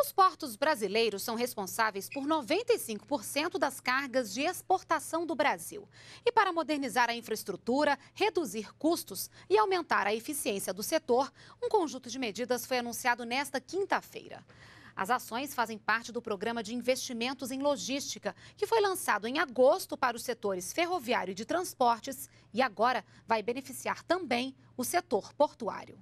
Os portos brasileiros são responsáveis por 95% das cargas de exportação do Brasil. E para modernizar a infraestrutura, reduzir custos e aumentar a eficiência do setor, um conjunto de medidas foi anunciado nesta quinta-feira. As ações fazem parte do programa de investimentos em logística, que foi lançado em agosto para os setores ferroviário e de transportes e agora vai beneficiar também o setor portuário.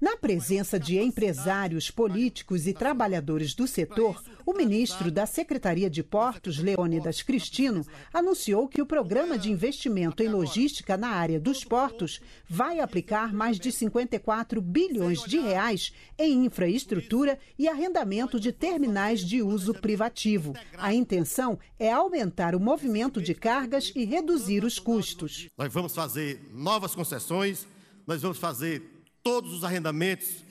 Na presença de empresários, políticos e trabalhadores do setor, o ministro da Secretaria de Portos, Leônidas Cristino, anunciou que o programa de investimento em logística na área dos portos vai aplicar mais de 54 bilhões de reais em infraestrutura e arrendamento de terminais de uso privativo. A intenção é aumentar o movimento de cargas e reduzir os custos. Nós vamos fazer novas concessões, nós vamos fazer todos os arrendamentos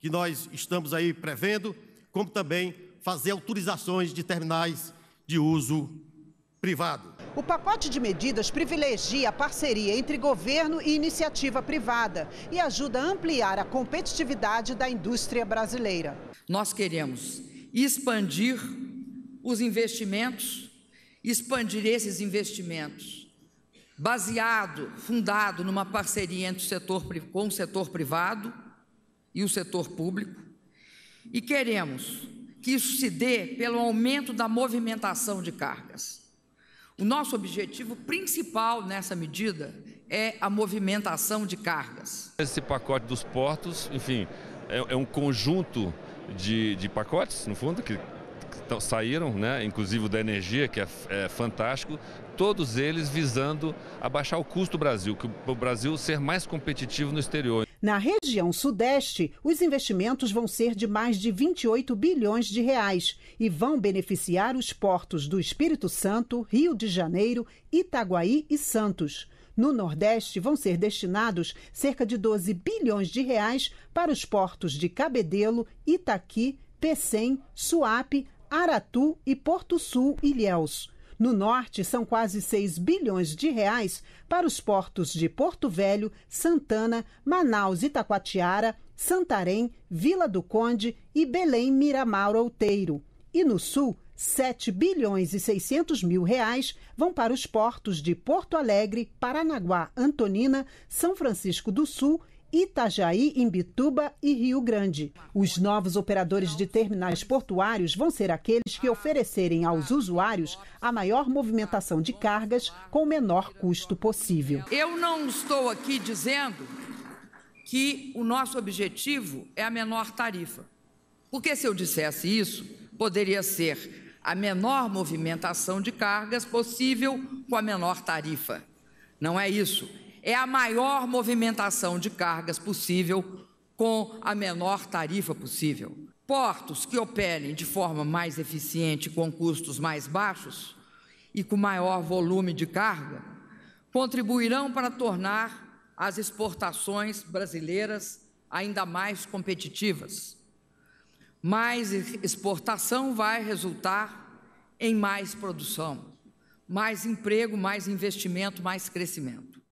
que nós estamos aí prevendo, como também fazer autorizações de terminais de uso privado. O pacote de medidas privilegia a parceria entre governo e iniciativa privada e ajuda a ampliar a competitividade da indústria brasileira. Nós queremos expandir os investimentos, expandir esses investimentos baseado, fundado numa parceria entre o setor, com o setor privado e o setor público, e queremos que isso se dê pelo aumento da movimentação de cargas. O nosso objetivo principal nessa medida é a movimentação de cargas. Esse pacote dos portos, enfim, é, é um conjunto de, de pacotes, no fundo, que que saíram, né, inclusive o da energia, que é, é fantástico, todos eles visando abaixar o custo do Brasil, que o Brasil ser mais competitivo no exterior. Na região Sudeste, os investimentos vão ser de mais de 28 bilhões de reais e vão beneficiar os portos do Espírito Santo, Rio de Janeiro, Itaguaí e Santos. No Nordeste vão ser destinados cerca de 12 bilhões de reais para os portos de Cabedelo, Itaqui, Pecém, Suape, Aratu e Porto Sul Ilhéus. No norte, são quase 6 bilhões de reais para os portos de Porto Velho, Santana, Manaus, Itacoatiara, Santarém, Vila do Conde e Belém Miramar Outeiro. E no sul, 7 bilhões e 600 mil reais vão para os portos de Porto Alegre, Paranaguá, Antonina, São Francisco do Sul Itajaí, Imbituba e Rio Grande. Os novos operadores de terminais portuários vão ser aqueles que oferecerem aos usuários a maior movimentação de cargas com o menor custo possível. Eu não estou aqui dizendo que o nosso objetivo é a menor tarifa. Porque se eu dissesse isso, poderia ser a menor movimentação de cargas possível com a menor tarifa. Não é isso é a maior movimentação de cargas possível com a menor tarifa possível. Portos que operem de forma mais eficiente, com custos mais baixos e com maior volume de carga, contribuirão para tornar as exportações brasileiras ainda mais competitivas. Mais exportação vai resultar em mais produção, mais emprego, mais investimento, mais crescimento.